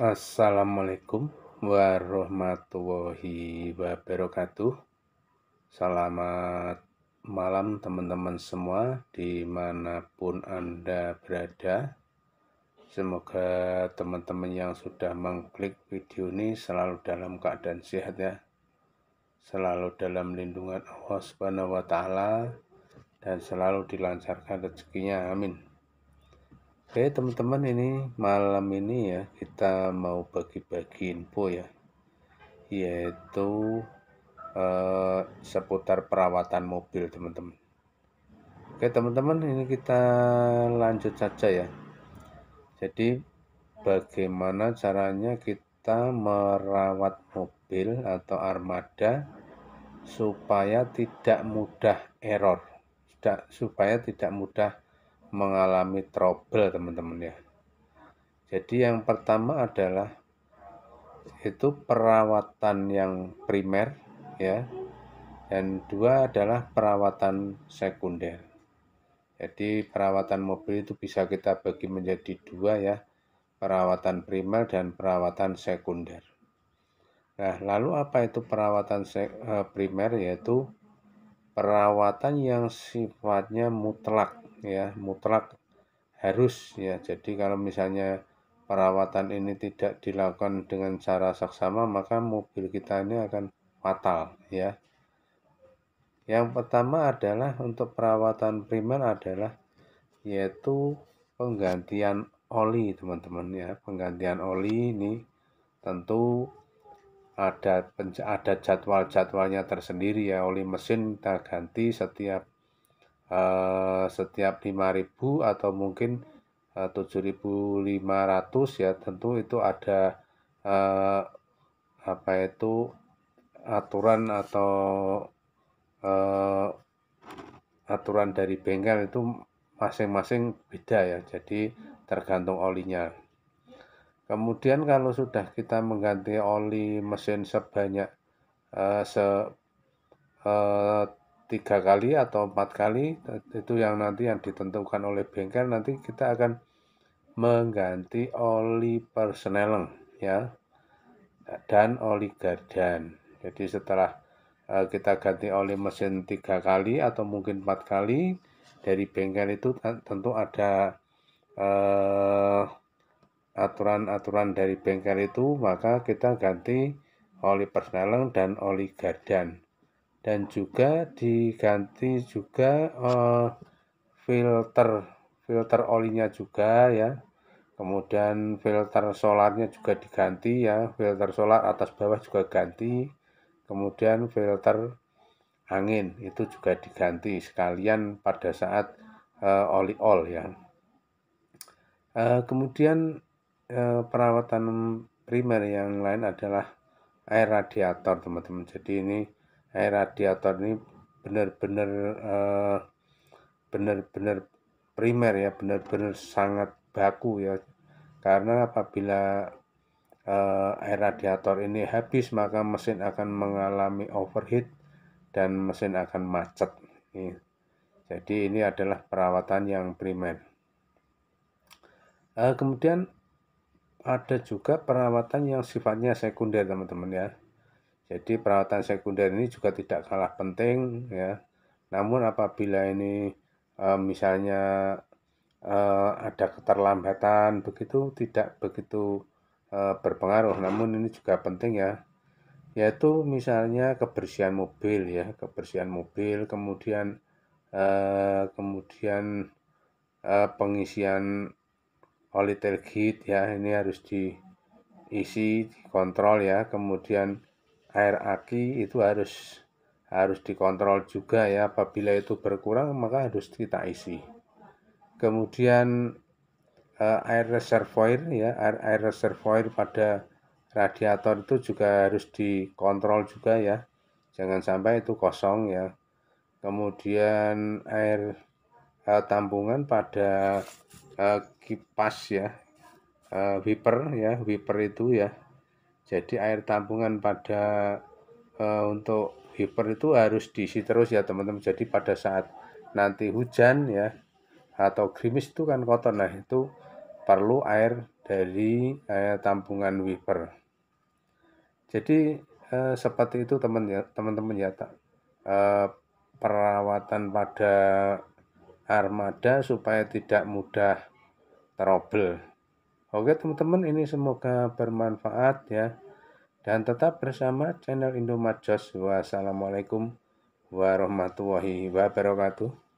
Assalamualaikum warahmatullahi wabarakatuh. Selamat malam teman-teman semua dimanapun Anda berada. Semoga teman-teman yang sudah mengklik video ini selalu dalam keadaan sehat ya. Selalu dalam lindungan Allah SWT dan selalu dilancarkan rezekinya. Amin. Oke teman-teman ini malam ini ya kita mau bagi-bagi info ya yaitu eh, seputar perawatan mobil teman-teman. Oke teman-teman ini kita lanjut saja ya. Jadi bagaimana caranya kita merawat mobil atau armada supaya tidak mudah error, supaya tidak mudah mengalami trouble teman-teman ya. Jadi yang pertama adalah itu perawatan yang primer ya. Dan dua adalah perawatan sekunder. Jadi perawatan mobil itu bisa kita bagi menjadi dua ya. Perawatan primer dan perawatan sekunder. Nah, lalu apa itu perawatan eh, primer yaitu perawatan yang sifatnya mutlak ya mutlak harus ya jadi kalau misalnya perawatan ini tidak dilakukan dengan cara saksama maka mobil kita ini akan fatal ya yang pertama adalah untuk perawatan primer adalah yaitu penggantian oli teman-teman ya penggantian oli ini tentu ada ada jadwal-jadwalnya tersendiri ya oli mesin kita ganti setiap Eh, setiap 5000 atau mungkin 7500 eh, ya tentu itu ada eh, apa itu aturan atau eh, aturan dari bengkel itu masing-masing beda ya jadi tergantung olinya kemudian kalau sudah kita mengganti oli mesin sebanyak eh, se eh, tiga kali atau empat kali eh, itu yang nanti yang ditentukan oleh bengkel nanti kita akan mengganti oli persneleng ya dan oli gardan jadi setelah uh, kita ganti oli mesin tiga kali atau mungkin empat kali dari bengkel itu tentu ada eh, aturan-aturan uh, dari bengkel itu maka kita ganti oli persneleng dan oli gardan dan juga diganti juga uh, filter filter olinya juga ya kemudian filter solarnya juga diganti ya filter solar atas bawah juga ganti kemudian filter angin itu juga diganti sekalian pada saat uh, eh, oli ol ya uh, kemudian uh, perawatan primer yang lain adalah air radiator teman-teman jadi ini air radiator ini benar-benar benar eh, benar-benar primer ya benar-benar sangat baku ya karena apabila uh, air radiator ini habis maka mesin akan mengalami overheat dan mesin akan macet ini. jadi ini adalah perawatan yang primer uh, kemudian ada juga perawatan yang sifatnya sekunder teman-teman ya jadi perawatan sekunder ini juga tidak kalah penting ya. Namun apabila ini e, misalnya e, ada keterlambatan begitu tidak begitu e, berpengaruh. Namun ini juga penting ya. Yaitu misalnya kebersihan mobil ya, kebersihan mobil kemudian e, kemudian e, pengisian oli tailgate ya ini harus diisi kontrol ya kemudian air aki itu harus harus dikontrol juga ya apabila itu berkurang maka harus kita isi kemudian eh, air reservoir ya air air reservoir pada radiator itu juga harus dikontrol juga ya jangan sampai itu kosong ya kemudian air eh, tampungan pada eh, kipas ya eh, wiper ya wiper itu ya jadi air tampungan pada e, untuk hiper itu harus diisi terus ya teman-teman. Jadi pada saat nanti hujan ya atau krimis itu kan kotor. Nah itu perlu air dari air eh, tampungan wiper. Jadi eh, seperti itu teman ya teman ya tak eh, perawatan pada armada supaya tidak mudah trouble. Oke teman-teman ini semoga bermanfaat ya. Dan tetap bersama channel Indomat Wassalamualaikum warahmatullahi wabarakatuh.